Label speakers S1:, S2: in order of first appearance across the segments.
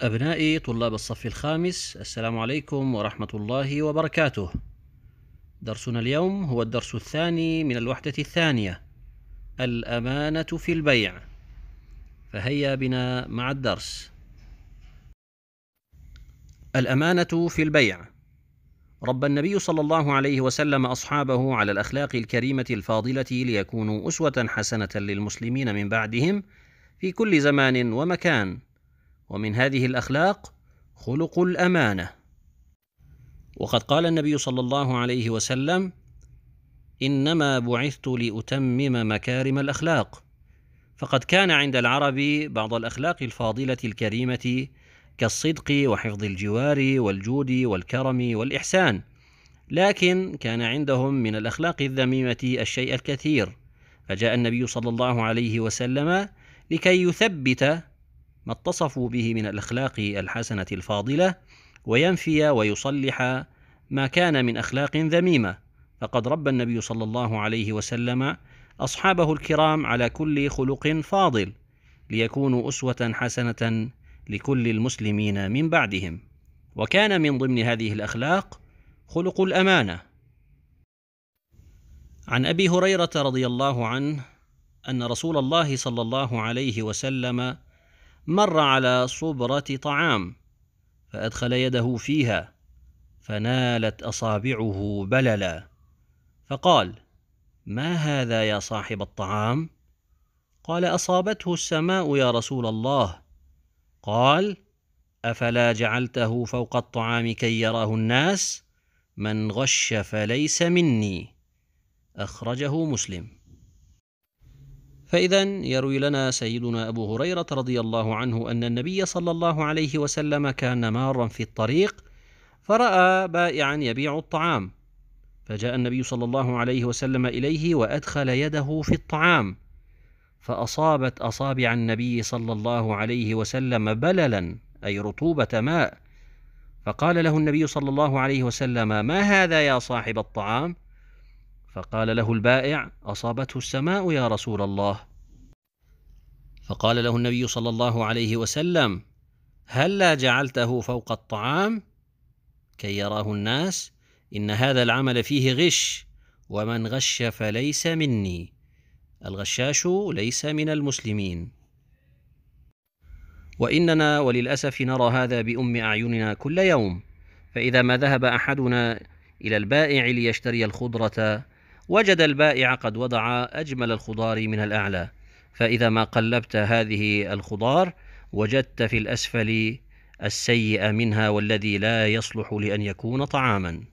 S1: أبنائي طلاب الصف الخامس السلام عليكم ورحمة الله وبركاته درسنا اليوم هو الدرس الثاني من الوحدة الثانية الأمانة في البيع فهيا بنا مع الدرس الأمانة في البيع رب النبي صلى الله عليه وسلم أصحابه على الأخلاق الكريمة الفاضلة ليكونوا أسوة حسنة للمسلمين من بعدهم في كل زمان ومكان ومن هذه الأخلاق خلق الأمانة وقد قال النبي صلى الله عليه وسلم إنما بعثت لأتمم مكارم الأخلاق فقد كان عند العرب بعض الأخلاق الفاضلة الكريمة كالصدق وحفظ الجوار والجود والكرم والإحسان لكن كان عندهم من الأخلاق الذميمة الشيء الكثير فجاء النبي صلى الله عليه وسلم لكي يثبت ما اتصفوا به من الأخلاق الحسنة الفاضلة وينفي ويصلح ما كان من أخلاق ذميمة فقد ربى النبي صلى الله عليه وسلم أصحابه الكرام على كل خلق فاضل ليكونوا أسوة حسنة لكل المسلمين من بعدهم وكان من ضمن هذه الأخلاق خلق الأمانة عن أبي هريرة رضي الله عنه أن رسول الله صلى الله عليه وسلم مر على صبرة طعام فأدخل يده فيها فنالت أصابعه بللا فقال ما هذا يا صاحب الطعام قال أصابته السماء يا رسول الله قال أفلا جعلته فوق الطعام كي يراه الناس من غش فليس مني أخرجه مسلم فإذا يروي لنا سيدنا أبو هريرة رضي الله عنه أن النبي صلى الله عليه وسلم كان مارا في الطريق فرأى بائعا يبيع الطعام فجاء النبي صلى الله عليه وسلم إليه وأدخل يده في الطعام فأصابت أصابع النبي صلى الله عليه وسلم بللا أي رطوبة ماء فقال له النبي صلى الله عليه وسلم ما هذا يا صاحب الطعام؟ فقال له البائع أصابته السماء يا رسول الله فقال له النبي صلى الله عليه وسلم هلا لا جعلته فوق الطعام كي يراه الناس إن هذا العمل فيه غش ومن غش فليس مني الغشاش ليس من المسلمين وإننا وللأسف نرى هذا بأم أعيننا كل يوم فإذا ما ذهب أحدنا إلى البائع ليشتري الخضرة وجد البائع قد وضع أجمل الخضار من الأعلى فإذا ما قلبت هذه الخضار وجدت في الأسفل السيء منها والذي لا يصلح لأن يكون طعاما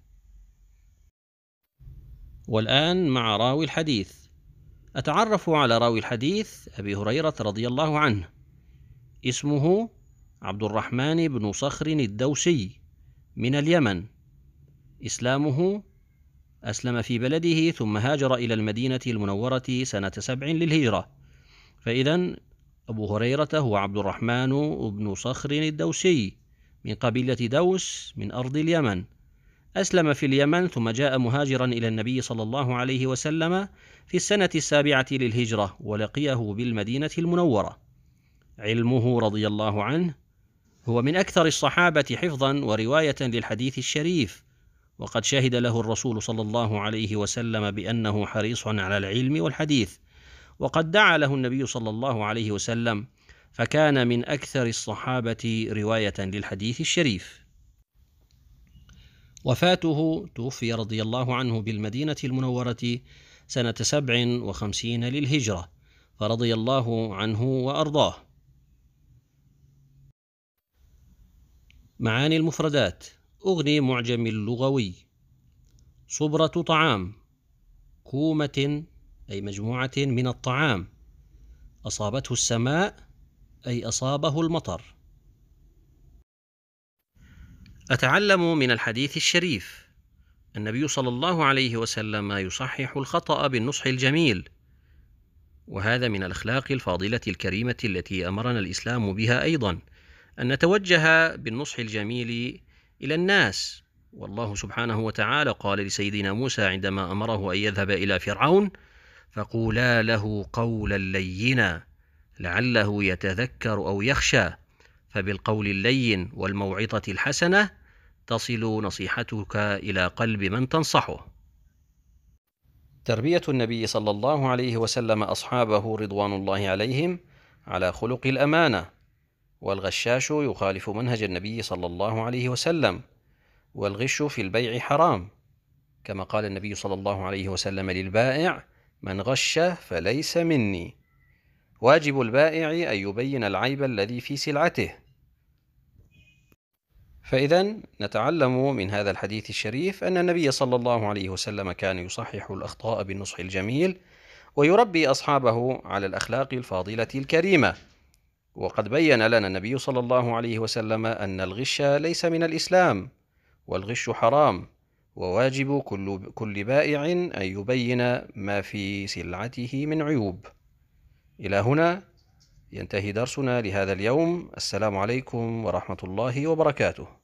S1: والآن مع راوي الحديث أتعرف على راوي الحديث أبي هريرة رضي الله عنه اسمه عبد الرحمن بن صخر الدوسي من اليمن اسلامه أسلم في بلده ثم هاجر إلى المدينة المنورة سنة سبع للهجرة فإذا أبو هريرة هو عبد الرحمن بن صخر الدوسي من قبيلة دوس من أرض اليمن أسلم في اليمن ثم جاء مهاجرا إلى النبي صلى الله عليه وسلم في السنة السابعة للهجرة ولقيه بالمدينة المنورة علمه رضي الله عنه هو من أكثر الصحابة حفظا ورواية للحديث الشريف وقد شهد له الرسول صلى الله عليه وسلم بأنه حريص على العلم والحديث وقد دعا له النبي صلى الله عليه وسلم فكان من أكثر الصحابة رواية للحديث الشريف وفاته توفي رضي الله عنه بالمدينة المنورة سنة سبع وخمسين للهجرة فرضي الله عنه وأرضاه معاني المفردات أغني معجم اللغوي صبرة طعام كومة أي مجموعة من الطعام أصابته السماء أي أصابه المطر أتعلم من الحديث الشريف النبي صلى الله عليه وسلم يصحح الخطأ بالنصح الجميل وهذا من الأخلاق الفاضلة الكريمة التي أمرنا الإسلام بها أيضا أن نتوجه بالنصح الجميل إلى الناس والله سبحانه وتعالى قال لسيدنا موسى عندما أمره أن يذهب إلى فرعون فقولا له قولا لينا لعله يتذكر أو يخشى فبالقول اللين والموعظة الحسنة تصل نصيحتك إلى قلب من تنصحه تربية النبي صلى الله عليه وسلم أصحابه رضوان الله عليهم على خلق الأمانة والغشاش يخالف منهج النبي صلى الله عليه وسلم والغش في البيع حرام كما قال النبي صلى الله عليه وسلم للبائع من غش فليس مني واجب البائع ان يبين العيب الذي في سلعته فاذا نتعلم من هذا الحديث الشريف ان النبي صلى الله عليه وسلم كان يصحح الاخطاء بالنصح الجميل ويربي اصحابه على الاخلاق الفاضله الكريمه وقد بين لنا النبي صلى الله عليه وسلم أن الغش ليس من الإسلام والغش حرام وواجب كل, كل بائع أن يبين ما في سلعته من عيوب إلى هنا ينتهي درسنا لهذا اليوم السلام عليكم ورحمة الله وبركاته